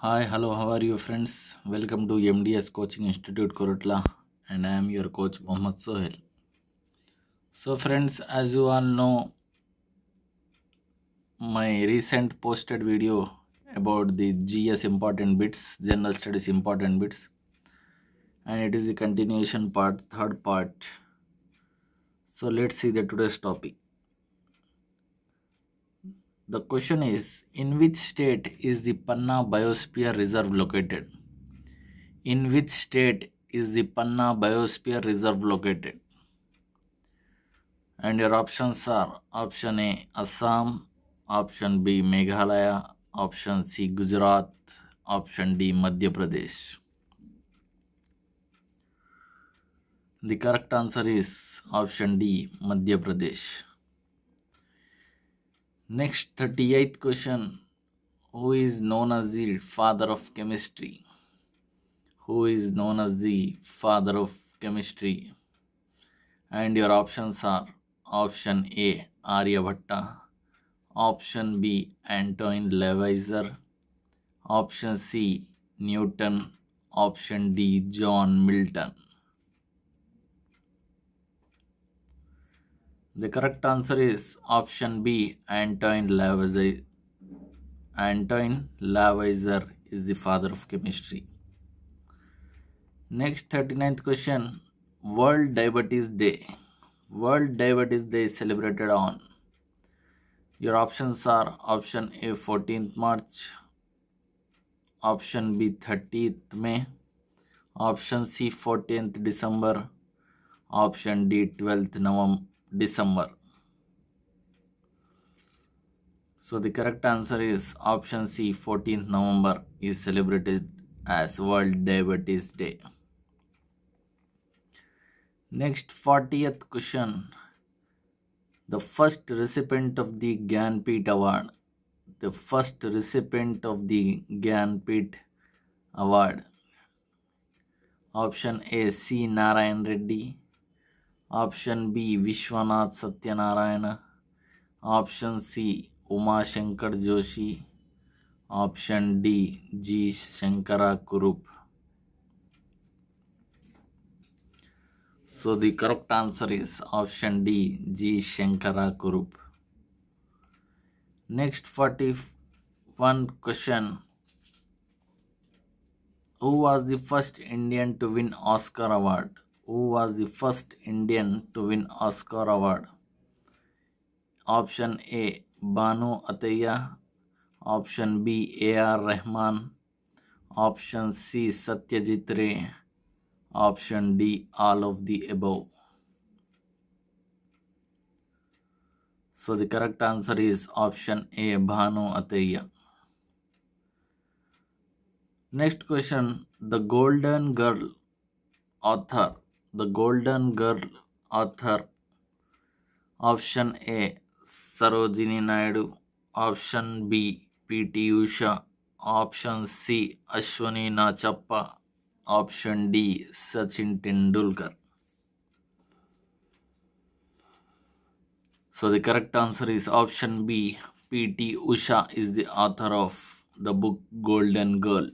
Hi, hello, how are you friends? Welcome to MDS Coaching Institute Korutla and I am your coach Mohammad Sohel. So friends, as you all know, my recent posted video about the GS important bits, General Studies important bits and it is the continuation part, third part. So let's see the today's topic. The question is, in which state is the Panna Biosphere Reserve located? In which state is the Panna Biosphere Reserve located? And your options are option A Assam, option B Meghalaya, option C Gujarat, option D Madhya Pradesh. The correct answer is option D Madhya Pradesh. Next 38th question Who is known as the father of chemistry? Who is known as the father of chemistry? And your options are option A Aryabhatta, option B Antoine Leweiser, option C Newton, option D John Milton. The correct answer is option B. Antoine Lavoisier. Antoine Lavoisier is the father of chemistry. Next 39th question. World Diabetes Day. World Diabetes Day is celebrated on. Your options are option A 14th March, option B 30th May, option C 14th December, option D 12th November. December. So the correct answer is option C 14th November is celebrated as World Diabetes Day. Next 40th question. The first recipient of the Ganpit Award. The first recipient of the Ganpit Award. Option A C Narayan Reddy. Option B Vishwanath Satyanarayan option C Umashankar Joshi option D G Shankar Kurup so the correct answer is option D G Shankar Kurup next forty one question who was the first Indian to win Oscar award who was the first Indian to win Oscar award? Option A Banu Atiyah Option B A.R. Rahman Option C Satyajit Ray Option D all of the above So the correct answer is option A Banu Atiyah Next question The Golden Girl author the Golden Girl author. Option A Sarojini Naidu. Option B P.T. Usha. Option C Ashwani Nachappa. Option D Sachin Tendulkar. So the correct answer is option B. P.T. Usha is the author of the book Golden Girl.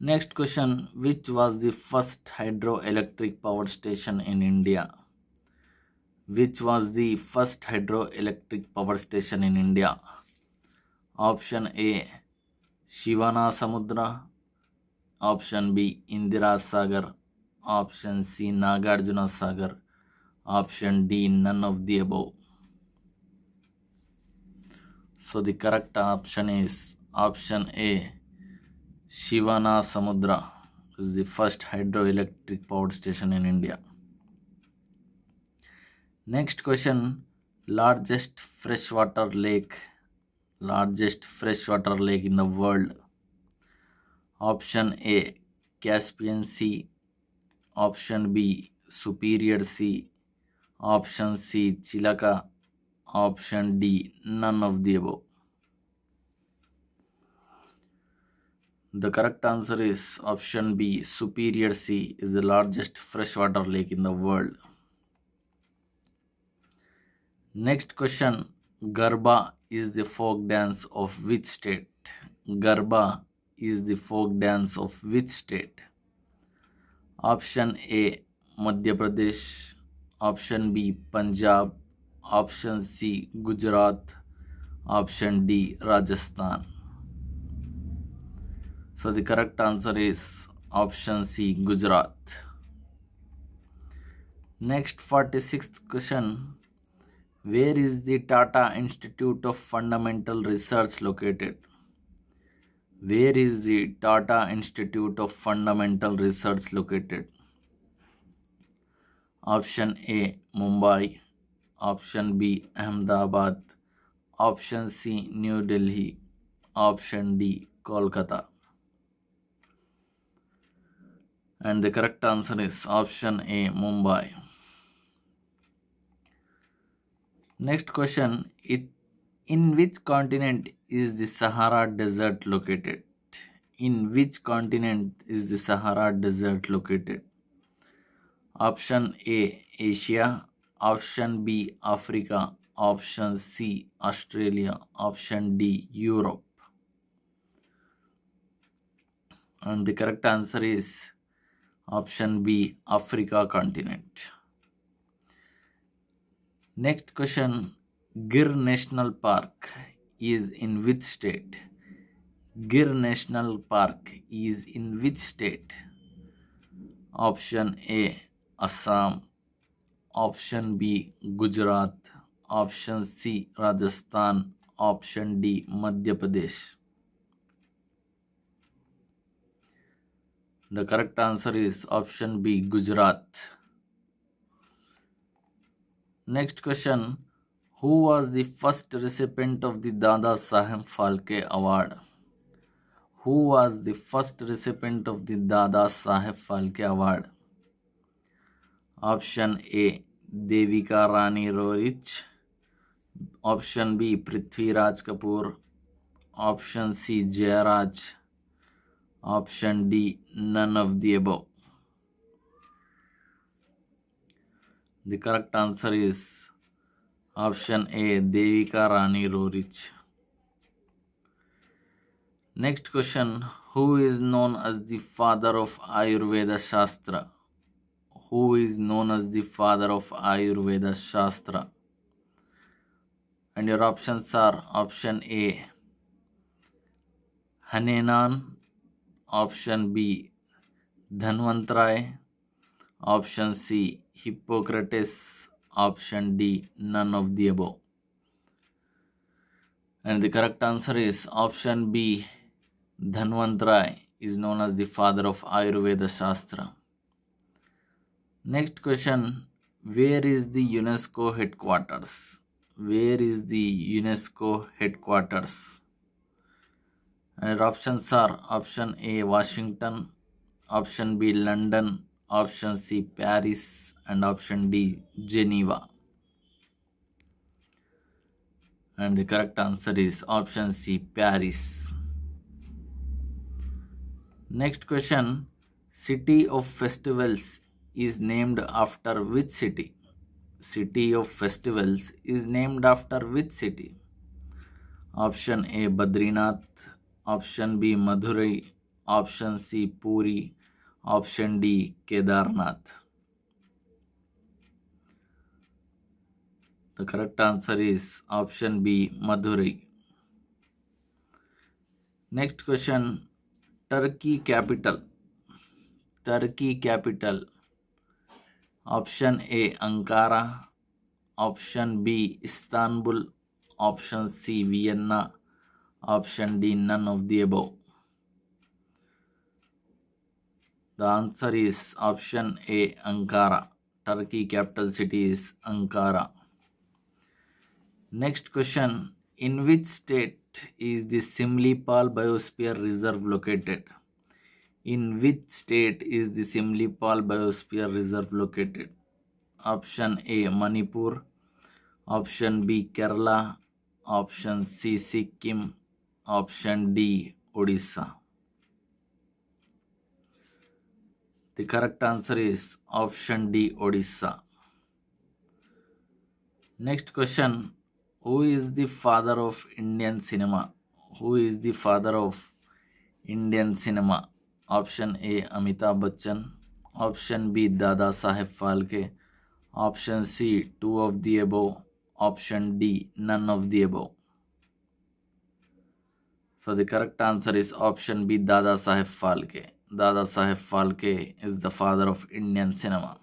Next question Which was the first hydroelectric power station in India? Which was the first hydroelectric power station in India? Option A Shivana Samudra, Option B Indira Sagar, Option C Nagarjuna Sagar, Option D None of the above. So the correct option is Option A Shivana Samudra is the first hydroelectric power station in India. Next question largest freshwater lake largest freshwater lake in the world option A Caspian Sea option B Superior Sea option C Chilaka option D none of the above The correct answer is option B. Superior Sea is the largest freshwater lake in the world. Next question. Garba is the folk dance of which state? Garba is the folk dance of which state? Option A. Madhya Pradesh. Option B. Punjab. Option C. Gujarat. Option D. Rajasthan. So the correct answer is option C, Gujarat. Next 46th question. Where is the Tata Institute of Fundamental Research located? Where is the Tata Institute of Fundamental Research located? Option A, Mumbai. Option B, Ahmedabad. Option C, New Delhi. Option D, Kolkata. And the correct answer is option A, Mumbai. Next question, it, in which continent is the Sahara Desert located? In which continent is the Sahara Desert located? Option A, Asia. Option B, Africa. Option C, Australia. Option D, Europe. And the correct answer is option B Africa continent next question Gir national park is in which state Gir national park is in which state option A Assam option B Gujarat option C Rajasthan option D Madhya Pradesh The correct answer is option B, Gujarat. Next question. Who was the first recipient of the Dada Saheb Phalke Award? Who was the first recipient of the Dada Saheb Phalke Award? Option A. Devika Rani Rorich. Option B. Prithviraj Kapoor. Option C. Jayaraj. Option D, none of the above. The correct answer is option A, Devika Rani Rorich. Next question, who is known as the father of Ayurveda Shastra? Who is known as the father of Ayurveda Shastra? And your options are option A, Hanenan option B Dhanvantrai option C Hippocrates option D none of the above and the correct answer is option B Dhanvantrai is known as the father of Ayurveda Shastra next question where is the UNESCO headquarters where is the UNESCO headquarters and options are option A Washington, option B London, option C Paris and option D Geneva. And the correct answer is option C Paris. Next question City of Festivals is named after which city? City of Festivals is named after which city? Option A Badrinath, option B Madurai option C Puri option D Kedarnath the correct answer is option B Madurai next question Turkey capital Turkey capital option A Ankara option B Istanbul option C Vienna Option D, none of the above. The answer is option A, Ankara. Turkey capital city is Ankara. Next question. In which state is the Simlipal Biosphere Reserve located? In which state is the Simlipal Biosphere Reserve located? Option A, Manipur. Option B, Kerala. Option C, Sikkim. Option D Orissa the correct answer is option D Orissa next question who is the father of Indian cinema who is the father of Indian cinema option A Amitabh Bachchan option B Dada Saheb Phalke option C two of the above option D none of the above So the correct answer is option B Dada Sahib Phalke. Dada Sahib Phalke is the father of Indian cinema.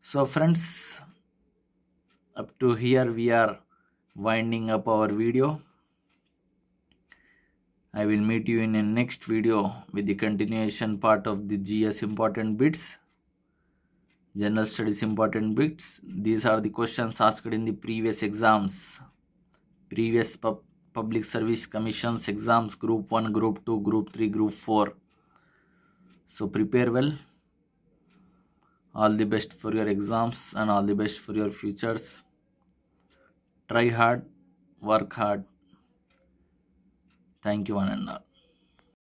So friends, up to here we are winding up our video. I will meet you in the next video with the continuation part of the GS important bits. General studies important bits. These are the questions asked in the previous exams, previous pub public service commissions exams group 1 group 2 group 3 group 4 so prepare well all the best for your exams and all the best for your futures try hard work hard thank you one and all